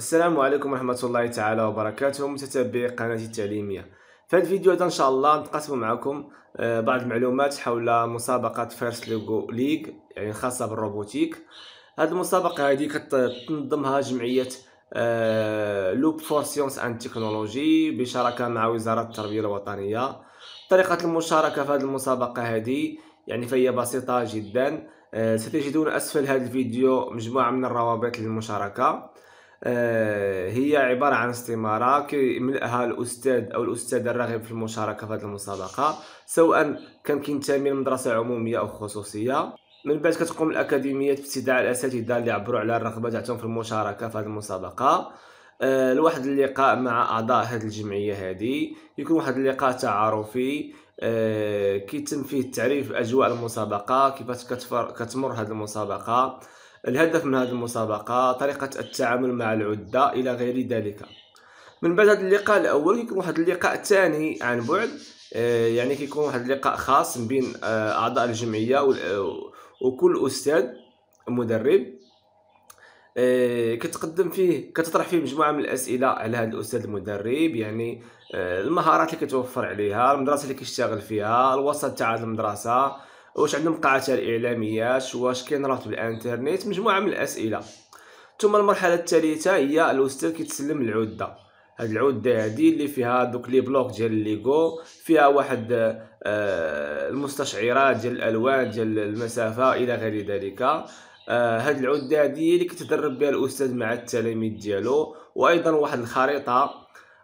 السلام عليكم ورحمة الله تعالى وبركاته متتبعي قناتي التعليمية في هذا الفيديو ان شاء الله نتقاسم معكم آه، بعض المعلومات حول مسابقة فيرست لوجو ليغ يعني خاصة بالروبوتيك هذه المسابقة هذه كتنظمها جمعية لوب فور سيونس اند تكنولوجي بشراكة مع وزارة التربية الوطنية طريقة المشاركة في هذه المسابقة هذه يعني فهي بسيطة جدا آه، ستجدون اسفل هذا الفيديو مجموعة من الروابط للمشاركة آه، هي عبارة عن استمارة كيملأها الأستاذ أو الأستاذة الراغب في المشاركة في هذه المسابقة سواء كان كينتمي لمدرسة عمومية أو خصوصية من بعد كتقوم الأكاديمية باستدعاء الأساتذة اللي عبروا على الرغبة تاعتهم في المشاركة في هذه المسابقة آه، لواحد اللقاء مع أعضاء هذه الجمعية هذه يكون واحد اللقاء تعارفي آه، كيتم فيه التعريف بأجواء المسابقة كيفاش كتمر هذه المسابقة الهدف من هذه المسابقة طريقة التعامل مع العدة إلى غير ذلك من بعد هذا اللقاء الأول كيكون واحد اللقاء الثاني عن بعد آه، يعني كيكون واحد اللقاء خاص بين آه، أعضاء الجمعية آه، وكل أستاذ مدرب كتقدم فيه كتطرح فيه مجموعه من الاسئله على هذا الاستاذ المدرب يعني المهارات اللي كتوفر عليها المدرسه اللي كيشتغل فيها الوسط تاع المدرسه واش عندهم قاعات الاعلاميات واش كاين في الانترنيت مجموعه من الاسئله ثم المرحله الثالثه هي الاستاذ كيتسلم العده هاد العده هادي اللي فيها دوك لي بلوك ديال الليغو فيها واحد آه المستشعرات ديال الالوان ديال المسافه الى غير ذلك آه هاد العده هادي اللي كيتدرب بها الاستاذ مع التلاميذ ديالو وايضا واحد الخريطه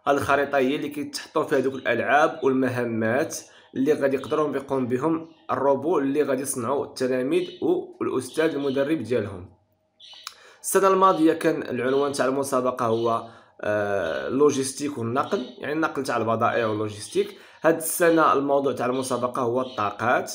الخريطه هي اللي كيتحطوا فيها دوك الالعاب والمهمات اللي غادي يقدروا يقوم بهم الروبو اللي غادي يصنعوا التلاميذ والاستاذ المدرب ديالهم السنه الماضيه كان العنوان تاع المسابقه هو آه، لوجيستيك والنقل يعني النقل تاع البضائع واللوجيستيك هذه السنه الموضوع تاع المسابقه هو الطاقات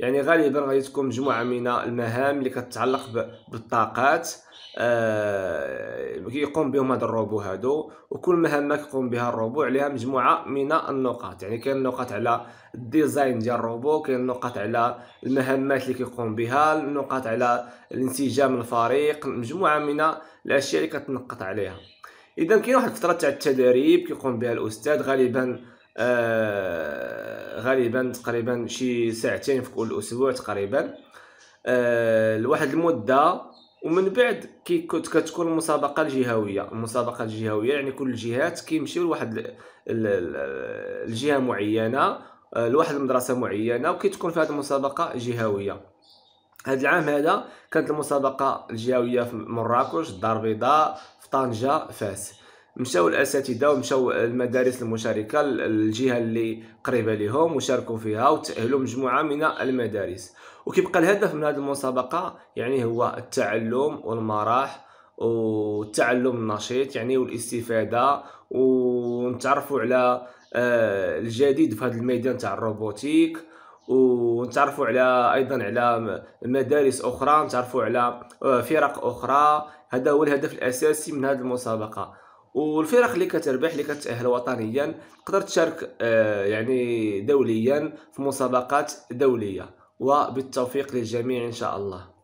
يعني غالبا غادي تكون مجموعه من المهام اللي كتتعلق بالطاقات آه كيقوم بهم هاد الروبو هادو وكل مهمه كيقوم بها الروبو عليها مجموعه من النقاط يعني كاين نقاط على الديزاين ديال الروبو كاين نقاط على المهمات اللي كيقوم بها النقاط على الانسجام الفريق مجموعه من الاشياء اللي كتنقط عليها اذا كاين واحد الفتره تاع التدريب كيقوم بها الاستاذ غالبا آه، غالبا تقريبا شي ساعتين في كل اسبوع تقريبا آه، لواحد المده ومن بعد كي كتكون المسابقه الجهويه المسابقه الجهويه يعني كل الجهات كيمشيو لواحد الجهه معينه آه، لواحد المدرسه معينه وكتكون في هذه المسابقه جهويه هذا العام هذا كانت المسابقه الجهويه في مراكش الدار البيضاء في طنجه فاس مشاو الاساتذه ومشاو المدارس المشاركه الجهه اللي قريبه لهم وشاركوا فيها وتاهلوا مجموعه من المدارس وكيبقى الهدف من هذه المسابقه يعني هو التعلم والمراح والتعلم النشيط يعني والاستفاده ونتعرفوا على آه، الجديد في هذا الميدان تاع الروبوتيك ونتعرفوا على ايضا على مدارس اخرى نتعرفوا على آه، فرق اخرى هذا هو الهدف الاساسي من هذه المسابقه والفرق اللي كتربح اللي كتأهل وطنيا تقدر تشارك آه، يعني دوليا في مسابقات دوليه وبالتوفيق للجميع ان شاء الله